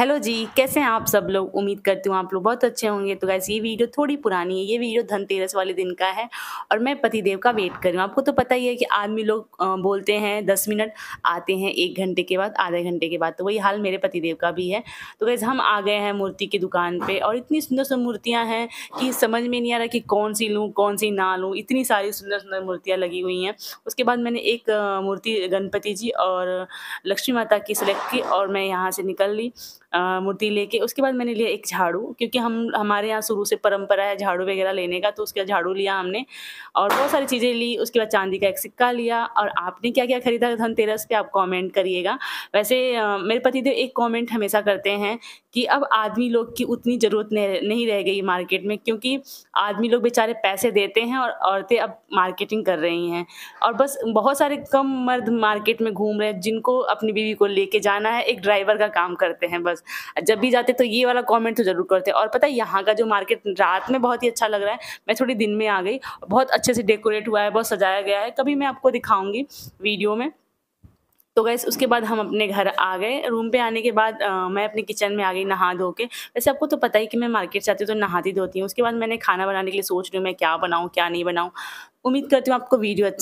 hello जी कैसे हैं आप सब लोग उम्मीद करती हूँ आप लोग बहुत अच्छे होंगे तो गैस ये वीडियो थोड़ी पुरानी है ये वीडियो धनतेरस वाले दिन का है और मैं पतिदेव का वेट कर रही हूँ आपको तो पता ही है कि आदमी लोग बोलते हैं दस मिनट आते हैं एक घंटे के बाद आधे घंटे के बाद तो वही हाल मेरे पतिदेव का भी है तो गैस हम आ गए हैं मूर्ति की दुकान पर और इतनी सुंदर सुंदर मूर्तियाँ हैं कि समझ में नहीं आ रहा कि कौन सी लूँ कौन सी ना लूँ इतनी सारी सुंदर सुंदर मूर्तियाँ लगी हुई हैं उसके बाद मैंने एक मूर्ति गणपति जी और लक्ष्मी माता की सेलेक्ट की और मैं यहाँ से निकल ली मूर्ति लेके उसके बाद मैंने लिया एक झाड़ू क्योंकि हम हमारे यहाँ शुरू से परंपरा है झाड़ू वगैरह लेने का तो उसके बाद झाड़ू लिया हमने और बहुत सारी चीज़ें ली उसके बाद चांदी का एक सिक्का लिया और आपने क्या क्या खरीदा धनतेरस पे आप कॉमेंट करिएगा वैसे मेरे पतिदेव एक कॉमेंट हमेशा करते हैं कि अब आदमी लोग की उतनी ज़रूरत नहीं रह गई मार्केट में क्योंकि आदमी लोग बेचारे पैसे देते हैं और औरतें अब मार्केटिंग कर रही हैं और बस बहुत सारे कम मर्द मार्केट में घूम रहे हैं जिनको अपनी बीवी को लेके जाना है एक ड्राइवर का काम करते हैं बस बस जब भी जाते तो ये वाला कॉमेंट तो ज़रूर करते और पता है यहाँ का जो मार्केट रात में बहुत ही अच्छा लग रहा है मैं थोड़ी दिन में आ गई बहुत अच्छे से डेकोरेट हुआ है बहुत सजाया गया है कभी मैं आपको दिखाऊंगी वीडियो में तो गैस उसके बाद हम अपने घर आ गए रूम पे आने के बाद आ, मैं अपने किचन में आ गई नहा धो के वैसे आपको तो पता ही कि मैं मार्केट जाती हूँ तो नहाती धोती हूँ उसके बाद मैंने खाना बनाने के लिए सोच रही हूँ मैं क्या बनाऊँ क्या नहीं बनाऊँ उम्मीद करती हूँ आपको वीडियो अच्छा